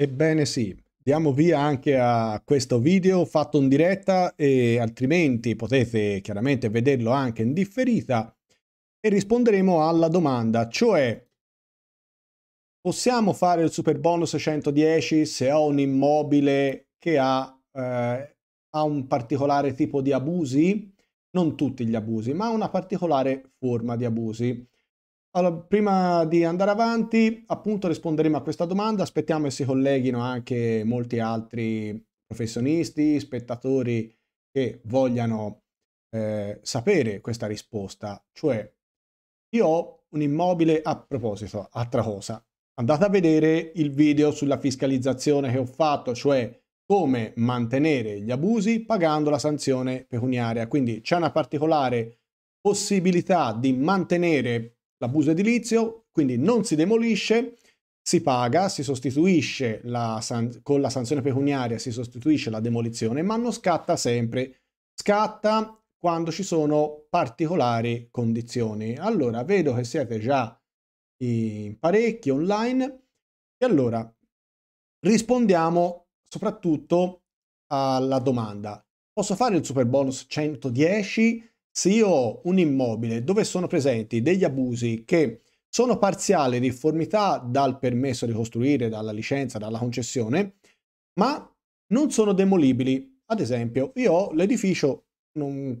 Ebbene sì, diamo via anche a questo video fatto in diretta e altrimenti potete chiaramente vederlo anche in differita e risponderemo alla domanda, cioè possiamo fare il super bonus 110 se ho un immobile che ha, eh, ha un particolare tipo di abusi? Non tutti gli abusi, ma una particolare forma di abusi. Allora, prima di andare avanti, appunto risponderemo a questa domanda, aspettiamo che si colleghino anche molti altri professionisti, spettatori che vogliano eh, sapere questa risposta, cioè io ho un immobile, a proposito, altra cosa, andate a vedere il video sulla fiscalizzazione che ho fatto, cioè come mantenere gli abusi pagando la sanzione pecuniaria, quindi c'è una particolare possibilità di mantenere l'abuso edilizio, quindi non si demolisce, si paga, si sostituisce la san- con la sanzione pecuniaria, si sostituisce la demolizione, ma non scatta sempre. Scatta quando ci sono particolari condizioni. Allora, vedo che siete già in parecchi online e allora rispondiamo soprattutto alla domanda. Posso fare il super bonus 110? se io ho un immobile dove sono presenti degli abusi che sono parziali in difformità dal permesso di costruire, dalla licenza, dalla concessione, ma non sono demolibili. Ad esempio, io ho l'edificio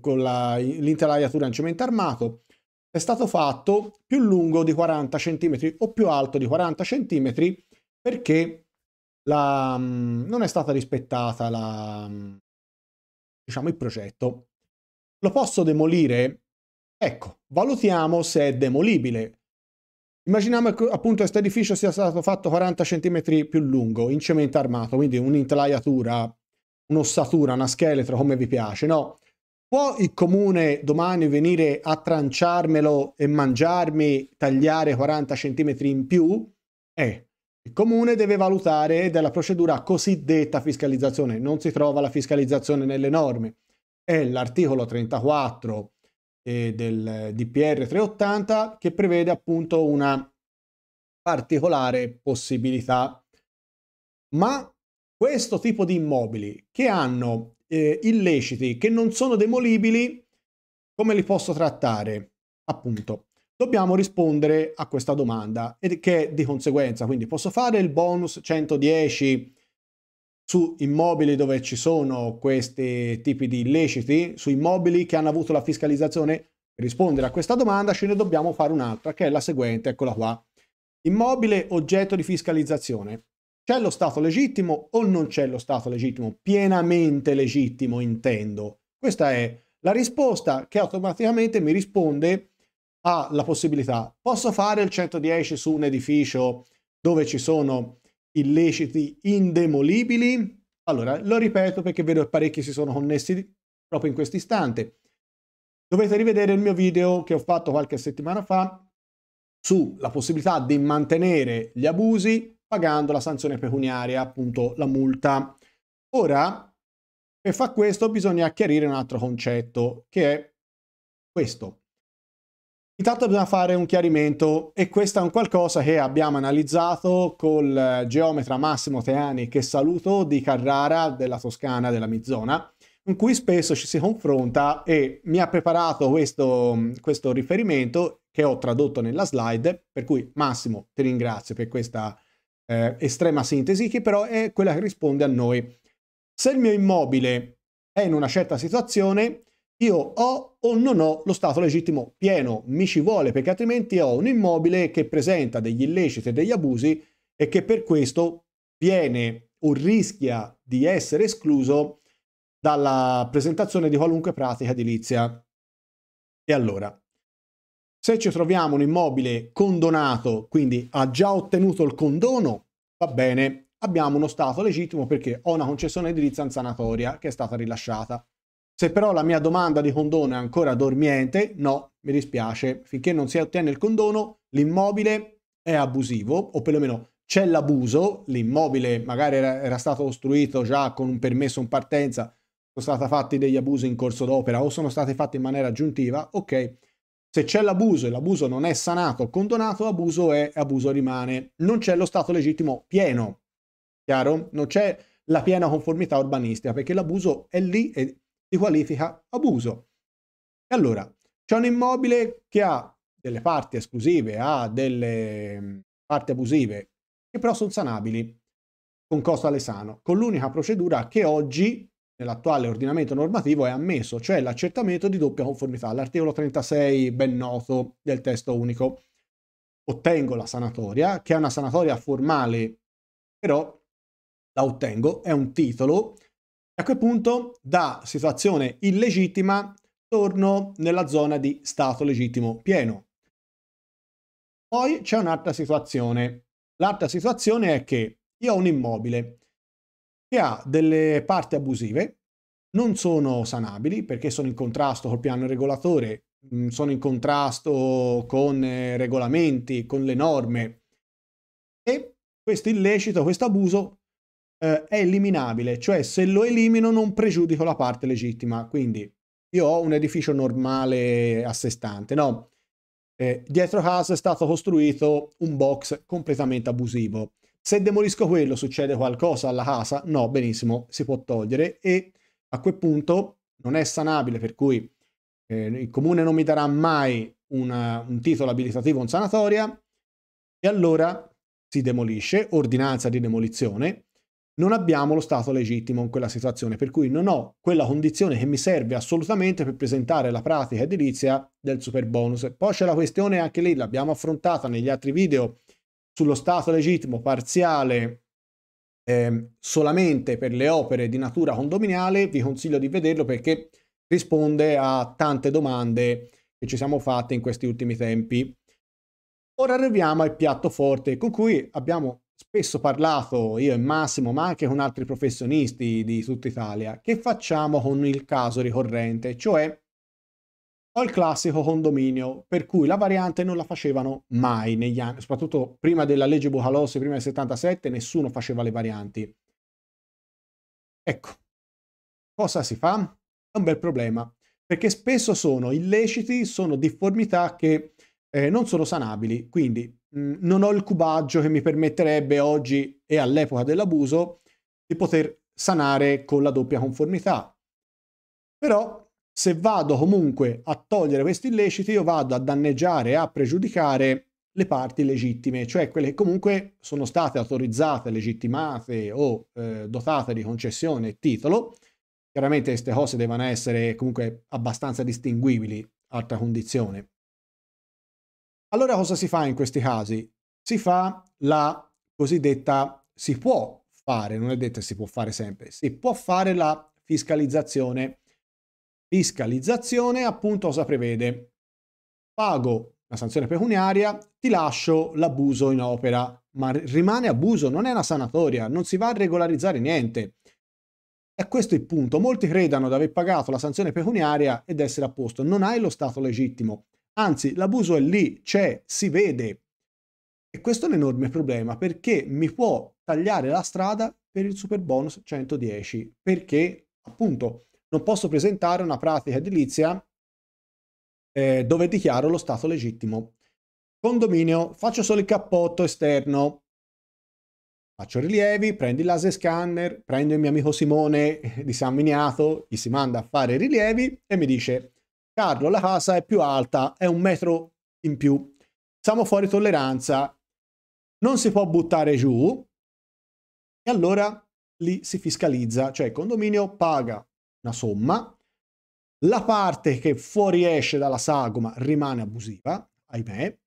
con l'interaiatura in cemento armato, è stato fatto più lungo di 40 cm o più alto di 40 cm perché la, mm, non è stata rispettata la, mm, diciamo, il progetto. Lo posso demolire? Ecco, valutiamo se è demolibile. Immaginiamo che appunto questo edificio sia stato fatto 40 cm più lungo in cemento armato, quindi un'intelaiatura, un'ossatura, una scheletro, come vi piace, no? Può il comune domani venire a tranciarmelo e mangiarmi, tagliare 40 cm in più? Eh, il comune deve valutare della procedura cosiddetta fiscalizzazione, non si trova la fiscalizzazione nelle norme è l'articolo 34 eh, del eh, DPR 380 che prevede appunto una particolare possibilità. Ma questo tipo di immobili che hanno eh, illeciti che non sono demolibili, come li posso trattare? Appunto, dobbiamo rispondere a questa domanda e che di conseguenza, quindi posso fare il bonus 110 su immobili dove ci sono questi tipi di illeciti, su immobili che hanno avuto la fiscalizzazione? Per rispondere a questa domanda ce ne dobbiamo fare un'altra, che è la seguente, eccola qua. Immobile oggetto di fiscalizzazione. C'è lo stato legittimo o non c'è lo stato legittimo? Pienamente legittimo, intendo. Questa è la risposta che automaticamente mi risponde alla possibilità. Posso fare il 110 su un edificio dove ci sono illeciti indemolibili? Allora, lo ripeto perché vedo che parecchi si sono connessi proprio in questo istante. Dovete rivedere il mio video che ho fatto qualche settimana fa sulla possibilità di mantenere gli abusi pagando la sanzione pecuniaria, appunto la multa. Ora, per far questo bisogna chiarire un altro concetto, che è questo. Intanto bisogna fare un chiarimento e questo è un qualcosa che abbiamo analizzato col eh, geometra Massimo Teani che saluto di Carrara della Toscana della Mizzona in cui spesso ci si confronta e mi ha preparato questo, mm, questo riferimento che ho tradotto nella slide per cui Massimo ti ringrazio per questa eh, estrema sintesi che però è quella che risponde a noi. Se il mio immobile è in una certa situazione io ho o non ho lo stato legittimo pieno, mi ci vuole perché altrimenti ho un immobile che presenta degli illeciti e degli abusi e che per questo viene o rischia di essere escluso dalla presentazione di qualunque pratica edilizia. E allora, se ci troviamo un immobile condonato, quindi ha già ottenuto il condono, va bene, abbiamo uno stato legittimo perché ho una concessione edilizia in sanatoria che è stata rilasciata. Se però la mia domanda di condono è ancora dormiente, no, mi dispiace, finché non si ottiene il condono, l'immobile è abusivo, o perlomeno c'è l'abuso, l'immobile magari era, era stato costruito già con un permesso in partenza, sono stati fatti degli abusi in corso d'opera o sono stati fatti in maniera aggiuntiva, ok. Se c'è l'abuso e l'abuso non è sanato o condonato, abuso è abuso rimane. Non c'è lo stato legittimo pieno, chiaro? Non c'è la piena conformità urbanistica perché l'abuso è lì e si qualifica abuso. E allora, c'è un immobile che ha delle parti esclusive, ha delle mm, parti abusive, che però sono sanabili con costo alle con l'unica procedura che oggi nell'attuale ordinamento normativo è ammesso, cioè l'accertamento di doppia conformità, l'articolo 36 ben noto del testo unico. Ottengo la sanatoria, che è una sanatoria formale, però la ottengo, è un titolo a quel punto, da situazione illegittima, torno nella zona di stato legittimo pieno. Poi c'è un'altra situazione. L'altra situazione è che io ho un immobile che ha delle parti abusive, non sono sanabili perché sono in contrasto col piano regolatore, mm, sono in contrasto con eh, regolamenti, con le norme e questo illecito, questo abuso eh, è eliminabile, cioè se lo elimino non pregiudico la parte legittima, quindi io ho un edificio normale a sé stante, no? Eh, dietro casa è stato costruito un box completamente abusivo. Se demolisco quello succede qualcosa alla casa? No, benissimo, si può togliere e a quel punto non è sanabile, per cui eh, il comune non mi darà mai una, un titolo abilitativo in sanatoria e allora si demolisce, ordinanza di demolizione, non abbiamo lo stato legittimo in quella situazione, per cui non ho quella condizione che mi serve assolutamente per presentare la pratica edilizia del super bonus. Poi c'è la questione, anche lì l'abbiamo affrontata negli altri video, sullo stato legittimo parziale eh, solamente per le opere di natura condominiale, vi consiglio di vederlo perché risponde a tante domande che ci siamo fatte in questi ultimi tempi. Ora arriviamo al piatto forte con cui abbiamo spesso parlato io e Massimo, ma anche con altri professionisti di tutta Italia, che facciamo con il caso ricorrente, cioè ho il classico condominio per cui la variante non la facevano mai negli anni, soprattutto prima della legge Bucalossi, prima del 77, nessuno faceva le varianti. Ecco, cosa si fa? È un bel problema, perché spesso sono illeciti, sono difformità che eh, non sono sanabili, quindi Mm, non ho il cubaggio che mi permetterebbe oggi e all'epoca dell'abuso di poter sanare con la doppia conformità. Però se vado comunque a togliere questi illeciti io vado a danneggiare, a pregiudicare le parti legittime, cioè quelle che comunque sono state autorizzate, legittimate o eh, dotate di concessione e titolo. Chiaramente queste cose devono essere comunque abbastanza distinguibili, altra condizione. Allora cosa si fa in questi casi? Si fa la cosiddetta, si può fare, non è detto si può fare sempre, si può fare la fiscalizzazione. Fiscalizzazione appunto cosa prevede? Pago una sanzione pecuniaria, ti lascio l'abuso in opera, ma rimane abuso, non è una sanatoria, non si va a regolarizzare niente. E questo è il punto. Molti credano di aver pagato la sanzione pecuniaria ed essere a posto. Non hai lo stato legittimo. Anzi, l'abuso è lì, c'è, si vede. E questo è un enorme problema perché mi può tagliare la strada per il super bonus 110 perché appunto non posso presentare una pratica edilizia eh, dove dichiaro lo stato legittimo. Condominio, faccio solo il cappotto esterno, faccio rilievi, prendo il laser scanner, prendo il mio amico Simone di San Miniato, gli si manda a fare rilievi e mi dice Carlo, la casa è più alta, è un metro in più. Siamo fuori tolleranza, non si può buttare giù e allora lì si fiscalizza, cioè il condominio paga una somma, la parte che fuoriesce dalla sagoma rimane abusiva, ahimè,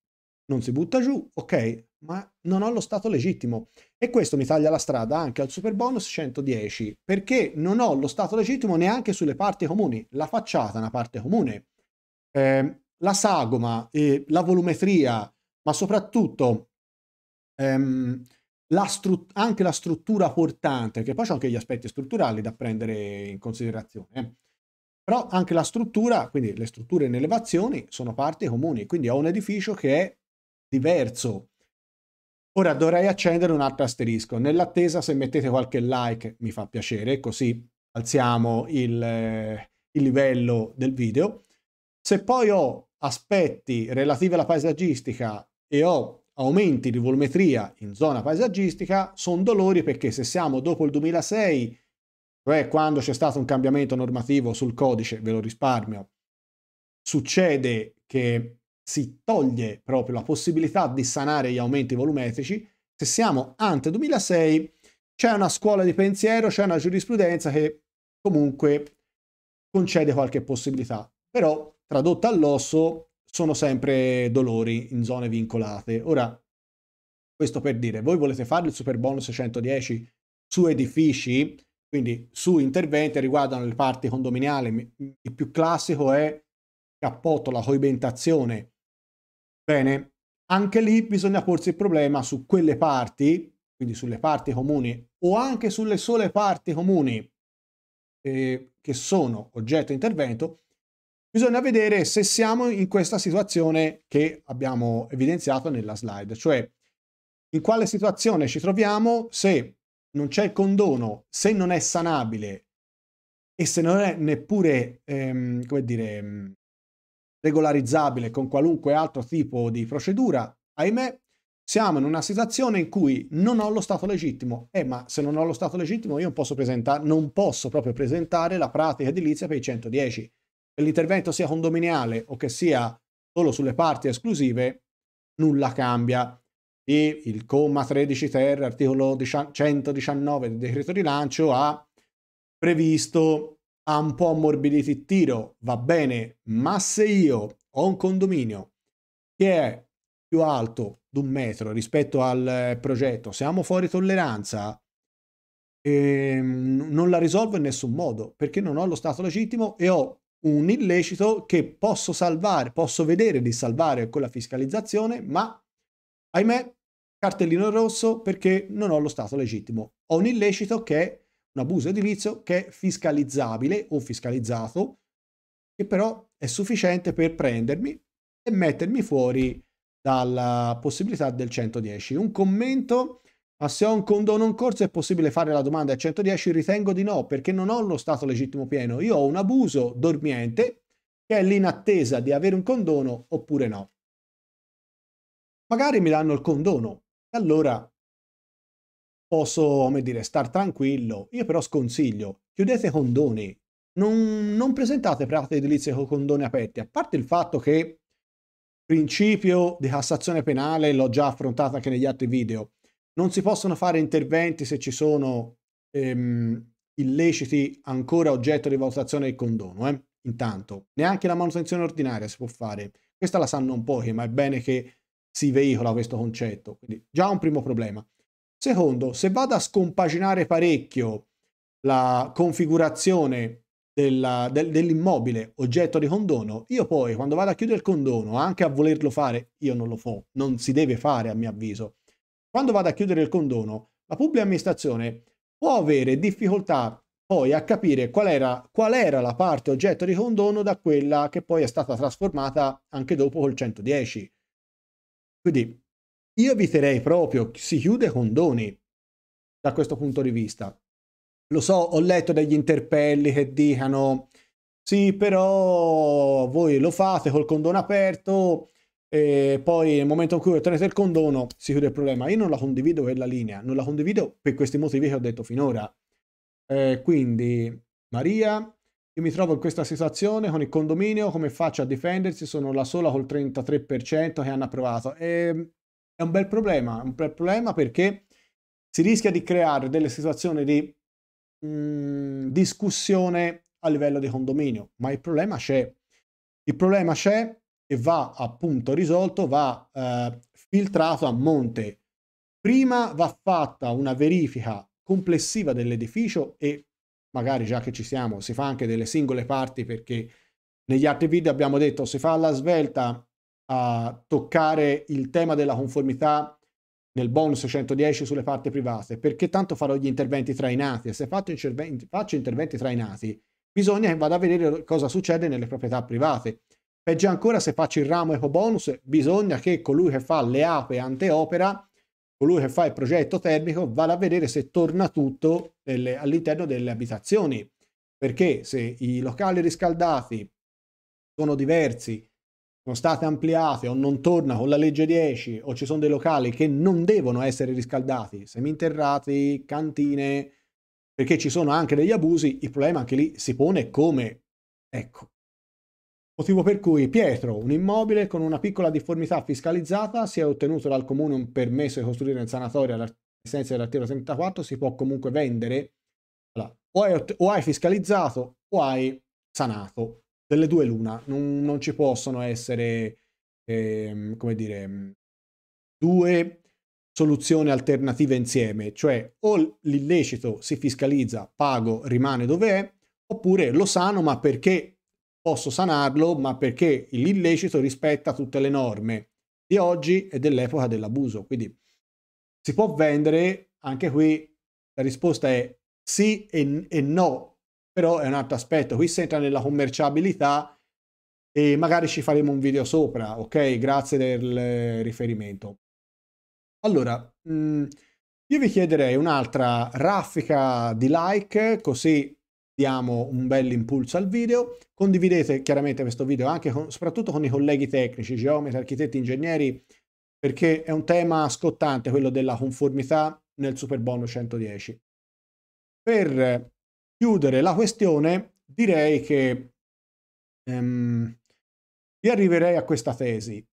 non si butta giù, ok, ma non ho lo stato legittimo. E questo mi taglia la strada anche al super bonus 110, perché non ho lo stato legittimo neanche sulle parti comuni. La facciata è una parte comune, eh, la sagoma, eh, la volumetria, ma soprattutto ehm, la anche la struttura portante, che poi c'è anche gli aspetti strutturali da prendere in considerazione. Eh. Però anche la struttura, quindi le strutture in elevazioni, sono parti comuni, quindi ho un edificio che è diverso Ora dovrei accendere un altro asterisco. Nell'attesa, se mettete qualche like, mi fa piacere, così alziamo il, eh, il livello del video. Se poi ho aspetti relativi alla paesaggistica e ho aumenti di volumetria in zona paesaggistica, sono dolori perché se siamo dopo il 2006, cioè quando c'è stato un cambiamento normativo sul codice, ve lo risparmio, succede che si toglie proprio la possibilità di sanare gli aumenti volumetrici. Se siamo ante 2006 c'è una scuola di pensiero, c'è una giurisprudenza che comunque concede qualche possibilità, però tradotta all'osso sono sempre dolori in zone vincolate. Ora, questo per dire, voi volete fare il super bonus 110 su edifici, quindi su interventi che riguardano le parti condominiali, il più classico è cappotto, la coibentazione, Bene, anche lì bisogna porsi il problema su quelle parti, quindi sulle parti comuni o anche sulle sole parti comuni eh, che sono oggetto intervento, bisogna vedere se siamo in questa situazione che abbiamo evidenziato nella slide, cioè in quale situazione ci troviamo se non c'è il condono, se non è sanabile e se non è neppure, ehm, come dire, ehm, regolarizzabile con qualunque altro tipo di procedura, ahimè, siamo in una situazione in cui non ho lo stato legittimo. Eh, ma se non ho lo stato legittimo io non posso non posso proprio presentare la pratica edilizia per i 110. Che l'intervento sia condominiale o che sia solo sulle parti esclusive, nulla cambia. E il comma 13 ter, articolo 119 del decreto di lancio, ha previsto ha un po' ammorbidito il tiro, va bene, ma se io ho un condominio che è più alto di un metro rispetto al eh, progetto, siamo fuori tolleranza, ehm, non la risolvo in nessun modo perché non ho lo stato legittimo e ho un illecito che posso salvare, posso vedere di salvare con la fiscalizzazione, ma ahimè, cartellino rosso perché non ho lo stato legittimo. Ho un illecito che è un abuso edilizio che è fiscalizzabile o fiscalizzato, che però è sufficiente per prendermi e mettermi fuori dalla possibilità del 110. Un commento, ma se ho un condono in corso è possibile fare la domanda al 110? Ritengo di no, perché non ho lo stato legittimo pieno, io ho un abuso dormiente che è l'inattesa di avere un condono oppure no. Magari mi danno il condono, allora posso, come dire, star tranquillo. Io però sconsiglio, chiudete condoni, non, non presentate pratiche edilizie con condoni aperti, a parte il fatto che principio di Cassazione penale l'ho già affrontato anche negli altri video. Non si possono fare interventi se ci sono ehm, illeciti ancora oggetto di valutazione del condono. Eh? Intanto, neanche la manutenzione ordinaria si può fare. Questa la sanno un pochi, ma è bene che si veicola questo concetto. Quindi già un primo problema. Secondo, se vado a scompaginare parecchio la configurazione della, del, dell'immobile oggetto di condono, io poi quando vado a chiudere il condono, anche a volerlo fare, io non lo fo, non si deve fare a mio avviso. Quando vado a chiudere il condono, la pubblica amministrazione può avere difficoltà poi a capire qual era, qual era la parte oggetto di condono da quella che poi è stata trasformata anche dopo col 110. Quindi io eviterei proprio, si chiude con Doni da questo punto di vista. Lo so, ho letto degli interpelli che dicano sì, però voi lo fate col condono aperto e poi nel momento in cui ottenete il condono si chiude il problema. Io non la condivido quella linea, non la condivido per questi motivi che ho detto finora. Eh, quindi, Maria, io mi trovo in questa situazione con il condominio, come faccio a difendersi? Sono la sola col 33% che hanno approvato. Eh, è un bel problema, un bel problema perché si rischia di creare delle situazioni di mh, mm, discussione a livello di condominio, ma il problema c'è. Il problema c'è e va appunto risolto, va eh, filtrato a monte. Prima va fatta una verifica complessiva dell'edificio e magari già che ci siamo si fa anche delle singole parti perché negli altri video abbiamo detto si fa alla svelta a toccare il tema della conformità nel bonus 110 sulle parti private, perché tanto farò gli interventi trainati e se interventi, faccio interventi trainati bisogna che vada a vedere cosa succede nelle proprietà private. Peggio ancora se faccio il ramo eco bonus, bisogna che colui che fa le ape opera, colui che fa il progetto termico, vada a vedere se torna tutto delle, all'interno delle abitazioni, perché se i locali riscaldati sono diversi sono state ampliate o non torna con la legge 10 o ci sono dei locali che non devono essere riscaldati, seminterrati, cantine, perché ci sono anche degli abusi, il problema anche lì si pone come, ecco, Motivo per cui Pietro, un immobile con una piccola difformità fiscalizzata, si è ottenuto dal comune un permesso di costruire in sanatoria all'essenza dell'articolo 34, si può comunque vendere. Allora, o, hai, o, hai, fiscalizzato o hai sanato delle due l'una, non, non ci possono essere, eh, come dire, mm, due soluzioni alternative insieme, cioè o l'illecito si fiscalizza, pago, rimane dove è, oppure lo sano ma perché posso sanarlo, ma perché l'illecito rispetta tutte le norme di oggi e dell'epoca dell'abuso. Quindi si può vendere, anche qui la risposta è sì e, e no, però è un altro aspetto. Qui si entra nella commerciabilità e magari ci faremo un video sopra, ok? Grazie del riferimento. Allora, mm, io vi chiederei un'altra raffica di like, così diamo un bel impulso al video. Condividete chiaramente questo video anche con, soprattutto con i colleghi tecnici, geometri, architetti, ingegneri, perché è un tema scottante quello della conformità nel Super 110. Per chiudere la questione, direi che ehm, io arriverei a questa tesi.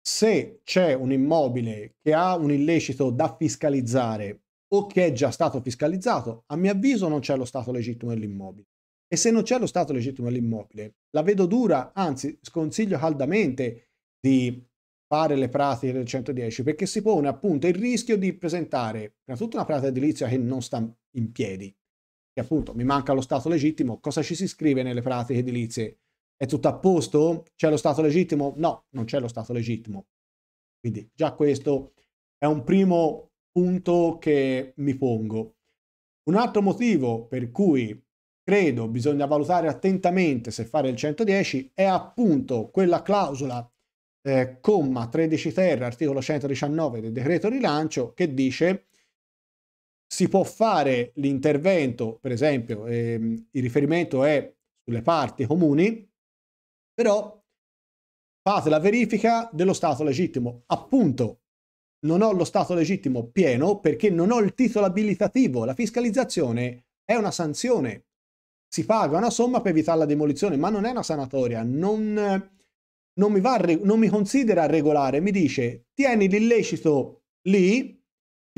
Se c'è un immobile che ha un illecito da fiscalizzare o che è già stato fiscalizzato, a mio avviso non c'è lo stato legittimo dell'immobile. E se non c'è lo stato legittimo dell'immobile, la vedo dura, anzi sconsiglio caldamente di fare le pratiche del 110 perché si pone appunto il rischio di presentare prima tutto una pratica edilizia che non sta in piedi che appunto mi manca lo Stato legittimo, cosa ci si scrive nelle pratiche edilizie? È tutto a posto? C'è lo Stato legittimo? No, non c'è lo Stato legittimo. Quindi già questo è un primo punto che mi pongo. Un altro motivo per cui credo bisogna valutare attentamente se fare il 110 è appunto quella clausola eh, comma 13 terra articolo 119 del decreto rilancio che dice si può fare l'intervento, per esempio, ehm, il riferimento è sulle parti comuni, però fate la verifica dello stato legittimo. Appunto, non ho lo stato legittimo pieno perché non ho il titolo abilitativo. La fiscalizzazione è una sanzione. Si paga una somma per evitare la demolizione, ma non è una sanatoria. Non, non mi, va, non mi considera regolare, mi dice tieni l'illecito lì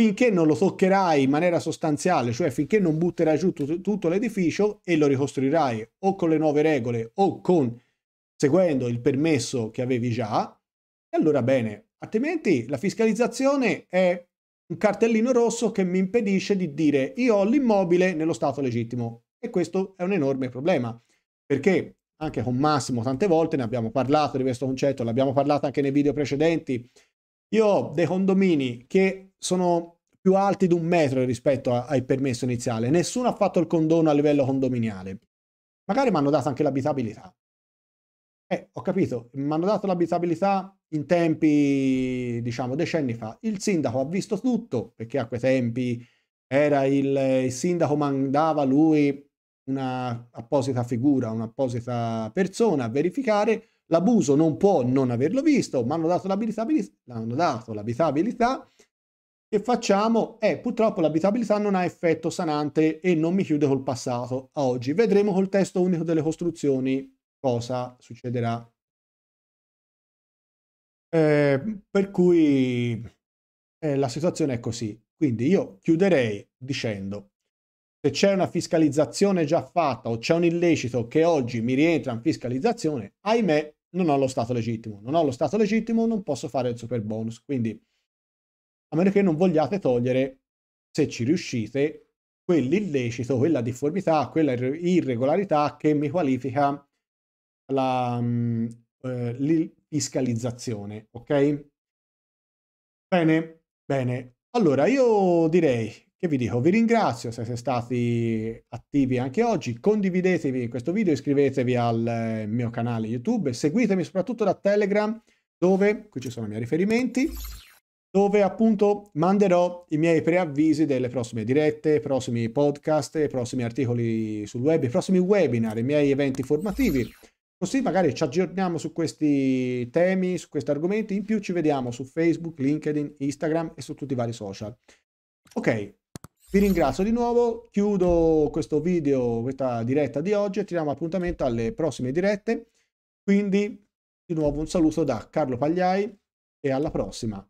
finché non lo toccherai in maniera sostanziale, cioè finché non butterai giù tutto, tutto l'edificio e lo ricostruirai o con le nuove regole o con, seguendo il permesso che avevi già, e allora bene, altrimenti la fiscalizzazione è un cartellino rosso che mi impedisce di dire io ho l'immobile nello stato legittimo e questo è un enorme problema perché anche con Massimo tante volte ne abbiamo parlato di questo concetto, l'abbiamo parlato anche nei video precedenti, io ho dei condomini che sono più alti di un metro rispetto a, al permesso iniziale. Nessuno ha fatto il condono a livello condominiale. Magari mi hanno dato anche l'abitabilità. Eh, ho capito, mi hanno dato l'abitabilità in tempi, diciamo, decenni fa. Il sindaco ha visto tutto, perché a quei tempi era il, il sindaco mandava lui una apposita figura, un'apposita persona a verificare L'abuso non può non averlo visto, ma hanno dato l'abitabilità che facciamo è eh, purtroppo l'abitabilità non ha effetto sanante e non mi chiude col passato a oggi. Vedremo col testo unico delle costruzioni cosa succederà. Eh, per cui eh, la situazione è così. Quindi io chiuderei dicendo se c'è una fiscalizzazione già fatta o c'è un illecito che oggi mi rientra in fiscalizzazione, ahimè, non ho lo stato legittimo. Non ho lo stato legittimo, non posso fare il super bonus. Quindi, a meno che non vogliate togliere, se ci riuscite, quell'illecito, quella difformità, quella irregolarità che mi qualifica la mm, eh, fiscalizzazione, ok? Bene, bene. Allora, io direi che vi dico? Vi ringrazio se siete stati attivi anche oggi, condividetevi questo video, iscrivetevi al eh, mio canale YouTube, seguitemi soprattutto da Telegram dove, qui ci sono i miei riferimenti, dove appunto manderò i miei preavvisi delle prossime dirette, i prossimi podcast, i prossimi articoli sul web, i prossimi webinar, i miei eventi formativi. Così magari ci aggiorniamo su questi temi, su questi argomenti, in più ci vediamo su Facebook, LinkedIn, Instagram e su tutti i vari social. Ok, vi ringrazio di nuovo, chiudo questo video, questa diretta di oggi e ti diamo appuntamento alle prossime dirette. Quindi di nuovo un saluto da Carlo Pagliai e alla prossima.